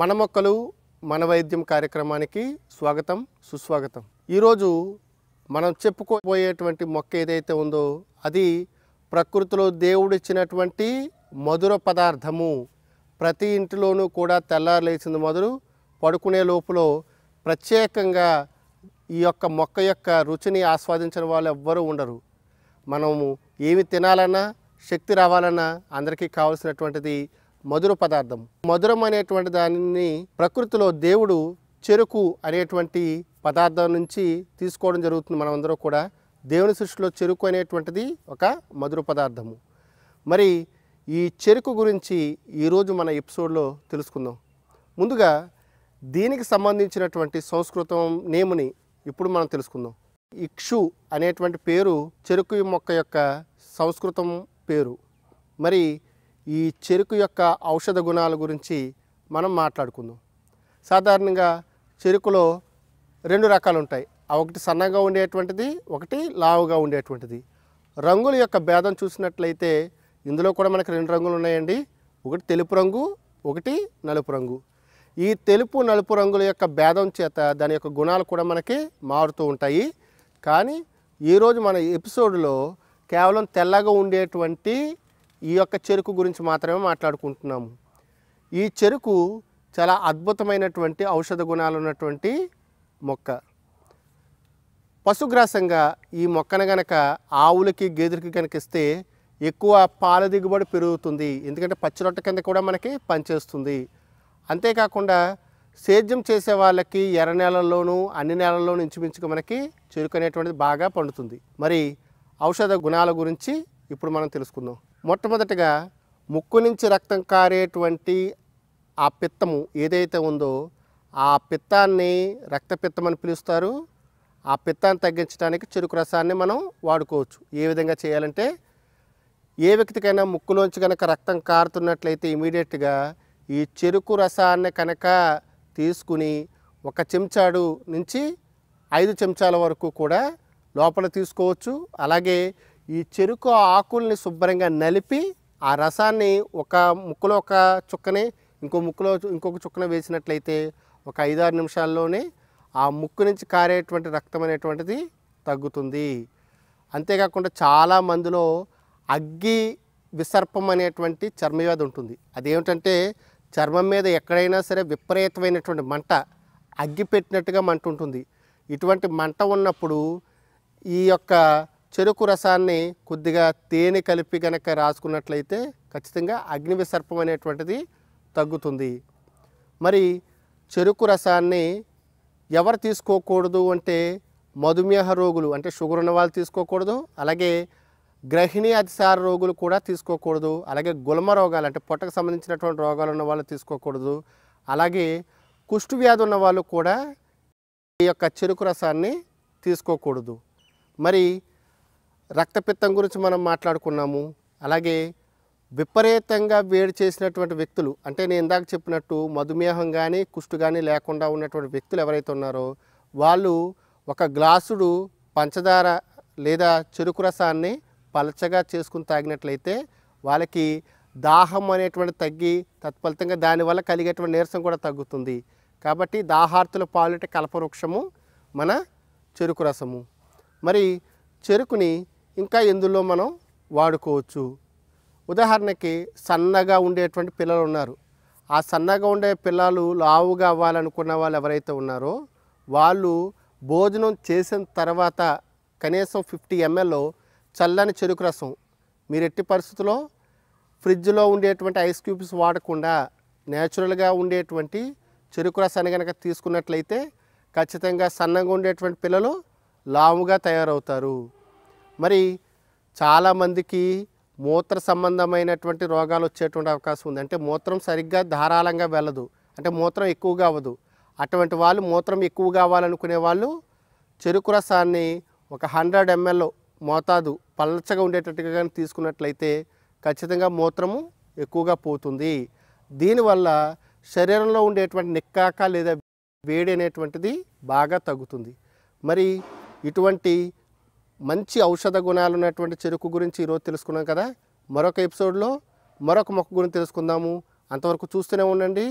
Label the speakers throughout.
Speaker 1: మన మొక్కలు మన వైద్యం కార్యక్రమానికి స్వాగతం సుస్వాగతం ఈరోజు మనం చెప్పుకోబోయేటువంటి మొక్క ఏదైతే ఉందో అది ప్రకృతిలో దేవుడిచ్చినటువంటి మధుర పదార్థము ప్రతి ఇంటిలోనూ కూడా తెల్లారలేసింది మొదలు పడుకునే లోపల ప్రత్యేకంగా ఈ యొక్క మొక్క యొక్క రుచిని ఆస్వాదించిన వాళ్ళు ఎవ్వరూ ఉండరు మనము ఏమి తినాలన్నా శక్తి రావాలన్నా అందరికీ కావాల్సినటువంటిది మధుర పదార్థం మధురం అనేటువంటి దానిని ప్రకృతిలో దేవుడు చెరుకు అనేటువంటి పదార్థం నుంచి తీసుకోవడం జరుగుతుంది మనమందరూ కూడా దేవుని సృష్టిలో చెరుకు అనేటువంటిది ఒక మధుర పదార్థము మరి ఈ చెరుకు గురించి ఈరోజు మన ఎపిసోడ్లో తెలుసుకుందాం ముందుగా దీనికి సంబంధించినటువంటి సంస్కృతం నేముని ఇప్పుడు మనం తెలుసుకుందాం ఇక్షు అనేటువంటి పేరు చెరుకు మొక్క యొక్క సంస్కృతం పేరు మరి ఈ చెరుకు యొక్క ఔషధ గుణాల గురించి మనం మాట్లాడుకుందాం సాధారణంగా చెరుకులో రెండు రకాలు ఉంటాయి ఒకటి సన్నగా ఉండేటువంటిది ఒకటి లావుగా ఉండేటువంటిది రంగుల యొక్క భేదం చూసినట్లయితే ఇందులో కూడా మనకు రెండు రంగులు ఉన్నాయండి ఒకటి తెలుపు రంగు ఒకటి నలుపు రంగు ఈ తెలుపు నలుపు రంగుల యొక్క భేదం చేత దాని యొక్క గుణాలు కూడా మనకి మారుతూ ఉంటాయి కానీ ఈరోజు మన ఎపిసోడ్లో కేవలం తెల్లగా ఉండేటువంటి ఈ యొక్క చెరుకు గురించి మాత్రమే మాట్లాడుకుంటున్నాము ఈ చెరుకు చాలా అద్భుతమైనటువంటి ఔషధ గుణాలు ఉన్నటువంటి మొక్క పశుగ్రాసంగా ఈ మొక్కను గనక ఆవులకి గేదెలకి కనుక ఇస్తే ఎక్కువ పాల దిగుబడి పెరుగుతుంది ఎందుకంటే పచ్చిరొట్ట కింద కూడా మనకి పనిచేస్తుంది అంతేకాకుండా సేద్యం చేసే వాళ్ళకి ఎర్ర నేలల్లోనూ అన్ని నేలల్లోనూ ఇంచుమించుకు మనకి చెరుకు అనేటువంటిది బాగా పండుతుంది మరి ఔషధ గుణాల గురించి ఇప్పుడు మనం తెలుసుకుందాం మొట్టమొదటిగా ముక్కు నుంచి రక్తం కారేటువంటి ఆ పిత్తము ఏదైతే ఉందో ఆ పిత్తాన్ని రక్తపిత్తం అని పిలుస్తారు ఆ పిత్తాన్ని తగ్గించడానికి చెరుకు రసాన్ని మనం వాడుకోవచ్చు ఏ విధంగా చేయాలంటే ఏ వ్యక్తికైనా ముక్కులోంచి కనుక రక్తం కారుతున్నట్లయితే ఇమీడియట్గా ఈ చెరుకు రసాన్ని కనుక తీసుకుని ఒక చెంచాడు నుంచి ఐదు చెంచాల వరకు కూడా లోపల తీసుకోవచ్చు అలాగే ఈ చెరుకు ఆకుల్ని శుభ్రంగా నలిపి ఆ రసాన్ని ఒక ముక్కలో ఒక చుక్కని ఇంకో ముక్కలో ఇంకొక చుక్కన వేసినట్లయితే ఒక ఐదారు నిమిషాల్లోనే ఆ ముక్కు నుంచి కారేటువంటి రక్తం అనేటువంటిది తగ్గుతుంది అంతేకాకుండా చాలా మందిలో అగ్గి విసర్పం అనేటువంటి చర్మవ్యాధి ఉంటుంది అదేమిటంటే చర్మం మీద ఎక్కడైనా సరే విపరీతమైనటువంటి మంట అగ్గి పెట్టినట్టుగా మంట ఉంటుంది ఇటువంటి మంట ఉన్నప్పుడు ఈ యొక్క చెరుకు రసాన్ని కొద్దిగా తేనె కలిపి కనుక రాసుకున్నట్లయితే ఖచ్చితంగా అగ్ని విసర్పం అనేటువంటిది తగ్గుతుంది మరి చెరుకు రసాన్ని ఎవరు తీసుకోకూడదు అంటే మధుమేహ రోగులు అంటే షుగర్ ఉన్న వాళ్ళు తీసుకోకూడదు అలాగే గ్రహిణీ అతిసార రోగులు కూడా తీసుకోకూడదు అలాగే గుల్మ రోగాలు అంటే పొట్టకు సంబంధించినటువంటి రోగాలు ఉన్న వాళ్ళు తీసుకోకూడదు అలాగే కుష్టు వ్యాధి ఉన్న వాళ్ళు కూడా ఈ యొక్క చెరుకు రసాన్ని తీసుకోకూడదు మరి రక్తపిత్తం గురించి మనం మాట్లాడుకున్నాము అలాగే విపరీతంగా వేడి చేసినటువంటి వ్యక్తులు అంటే నేను ఇందాక చెప్పినట్టు మధుమేహం కానీ కుష్టు కానీ లేకుండా ఉన్నటువంటి వ్యక్తులు ఎవరైతే ఉన్నారో వాళ్ళు ఒక గ్లాసుడు పంచదార లేదా చెరుకు రసాన్ని పలచగా చేసుకుని తాగినట్లయితే వాళ్ళకి దాహం అనేటువంటి తగ్గి తత్ఫలితంగా దానివల్ల కలిగేటువంటి నీరసం కూడా తగ్గుతుంది కాబట్టి దాహార్తుల పాలిట కల్పవృక్షము మన చెరుకు రసము మరి చెరుకుని ఇంకా ఇందులో మనం వాడుకోవచ్చు ఉదాహరణకి సన్నగా ఉండేటువంటి పిల్లలు ఉన్నారు ఆ సన్నగా ఉండే పిల్లలు లావుగా అవ్వాలనుకున్న వాళ్ళు ఎవరైతే ఉన్నారో వాళ్ళు భోజనం చేసిన తర్వాత కనీసం ఫిఫ్టీ ఎంఎల్లో చల్లని చెరుకు రసం మీరు ఎట్టి పరిస్థితుల్లో ఫ్రిడ్జ్లో ఉండేటువంటి ఐస్ క్యూబ్స్ వాడకుండా న్యాచురల్గా ఉండేటువంటి చెరుకు రసాన్ని కనుక తీసుకున్నట్లయితే ఖచ్చితంగా సన్నగా ఉండేటువంటి పిల్లలు లావుగా తయారవుతారు మరి చాలామందికి మూత్ర సంబంధమైనటువంటి రోగాలు వచ్చేటువంటి అవకాశం ఉంది అంటే మూత్రం సరిగ్గా ధారాళంగా వెళ్ళదు అంటే మూత్రం ఎక్కువగా అవ్వదు అటువంటి వాళ్ళు మూత్రం ఎక్కువ కావాలనుకునే వాళ్ళు చెరుకు రసాన్ని ఒక హండ్రెడ్ ఎంఎల్ మోతాదు పల్చగా ఉండేటట్టుగా కానీ తీసుకున్నట్లయితే ఖచ్చితంగా మూత్రము ఎక్కువగా పోతుంది దీనివల్ల శరీరంలో ఉండేటువంటి నిక్కాక లేదా వేడి అనేటువంటిది బాగా తగ్గుతుంది మరి ఇటువంటి మంచి ఔషధ గుణాలు ఉన్నటువంటి చెరుకు గురించి ఈరోజు తెలుసుకున్నాం కదా మరొక ఎపిసోడ్లో మరొక మొక్క గురించి తెలుసుకుందాము అంతవరకు చూస్తూనే ఉండండి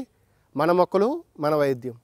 Speaker 1: మన మొక్కలు మన వైద్యం